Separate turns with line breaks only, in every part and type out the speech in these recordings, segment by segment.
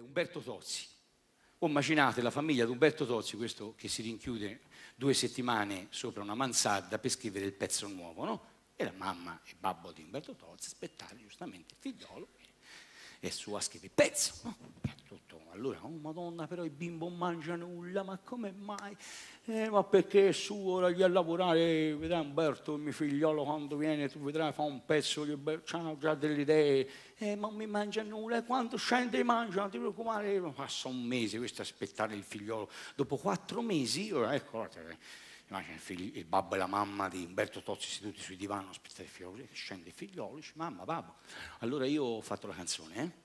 Umberto Tozzi. O macinate la famiglia di Umberto Tozzi, questo che si rinchiude due settimane sopra una mansarda per scrivere il pezzo nuovo, no? E la mamma e babbo di Umberto Tozzi aspettare giustamente il figliolo e, e su a scrivere il pezzo, no? allora, oh madonna, però il bimbo non mangia nulla, ma come mai? Eh, ma perché è suo, ora gli a lavorare, vedrai Umberto, il mio figliolo quando viene, tu vedrai, fa un pezzo, gli hanno già delle idee, eh, ma non mi mangia nulla, e quando scende mangia, non ti preoccupare, passa un mese questo aspettare il figliolo, dopo quattro mesi, ora ecco, immagina il, figlio, il babbo e la mamma di Umberto Tozzi seduti sui divano, aspettare il figliolo, scende il figliolo, dice mamma, babbo, allora io ho fatto la canzone, eh?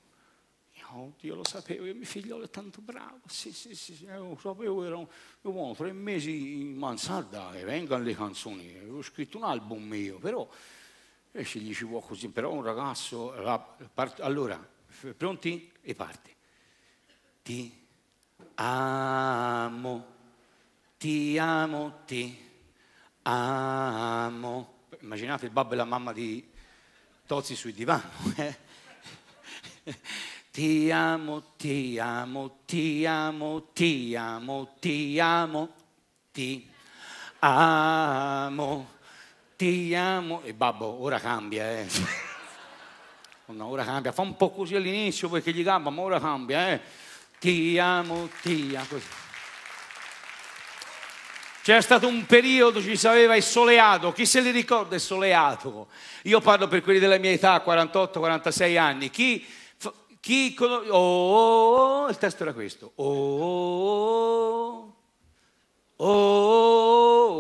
no, ah, io lo sapevo, io mio figlio è tanto bravo, sì, sì, sì, sì io eh, lo sapevo, era un, tre mesi in mansarda e eh, vengono le canzoni, eh, ho scritto un album mio, però, e ci gli ci vuole così, però un ragazzo, allora, pronti? E parte. Ti amo, ti amo, ti amo. Immaginate il babbo e la mamma di Tozzi sui divano. Eh? Ti amo, ti amo, ti amo, ti amo, ti amo, ti amo, ti amo. E babbo, ora cambia, eh. No, ora cambia. Fa un po' così all'inizio perché gli gamba, ma ora cambia, eh. Ti amo, ti amo. Così. C'era stato un periodo, ci sapeva il soleato, chi se li ricorda il soleato? Io parlo per quelli della mia età, 48-46 anni. Chi chi conosce... Oh, oh, oh, oh, il testo era questo. Oh, oh, oh, oh,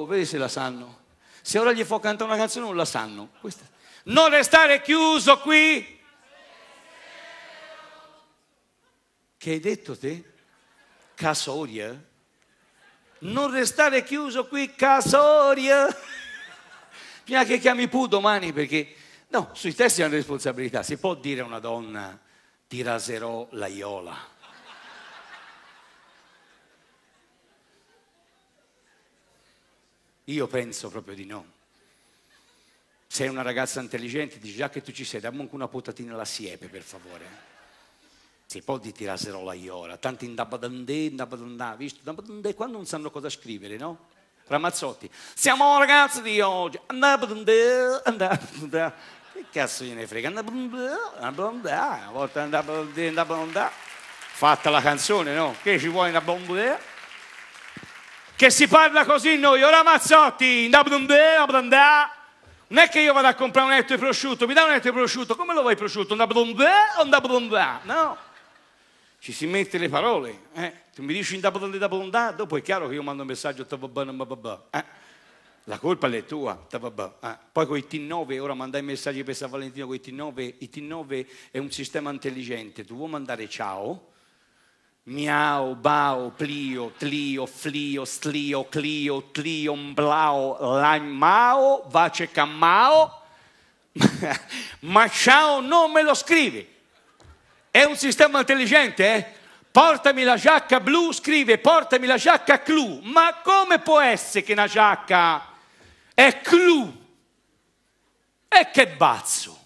oh vedi se la sanno. Se ora gli fa cantare una canzone non la sanno. Questa. Non restare chiuso qui. Che hai detto te? Casoria? Non restare chiuso qui, Casoria. Prima che chiami Pu domani perché... No, sui testi è una responsabilità. Si può dire a una donna ti raserò la iola. Io penso proprio di no. Sei una ragazza intelligente, dici già che tu ci sei, dammi anche una potatina alla siepe per favore. Si può di tirarselo la iola, tanti indabadandè, indabadandà, visto? Indabadandè, quando non sanno cosa scrivere, no? Ramazzotti, siamo ragazzi di oggi, andabadandè, andabadandà. Che cazzo gliene frega? Una blondà, una volta una blondà, fatta la canzone, no? Che ci vuole una blondà? Che si parla così noi, ora Mazzotti, una blondà, una blondà. Non è che io vado a comprare un etto di prosciutto, mi dai un etto di prosciutto, come lo vuoi prosciutto? Una blondà o una blondà? No. Ci si mette le parole, eh? Tu mi dici una blondà, una blondà, dopo è chiaro che io mando un messaggio, a eh? la colpa è tua. Ah, poi con i T9, ora mandai messaggi per San Valentino con i T9, i T9 è un sistema intelligente, tu vuoi mandare ciao? Miao, bao, plio, tlio, flio, slio, clio, tlio, mblao, lagmao, vace cammao, ma ciao non me lo scrivi. È un sistema intelligente, eh? Portami la giacca blu, scrive, portami la giacca clu. Ma come può essere che una giacca è clou. E che bazzo!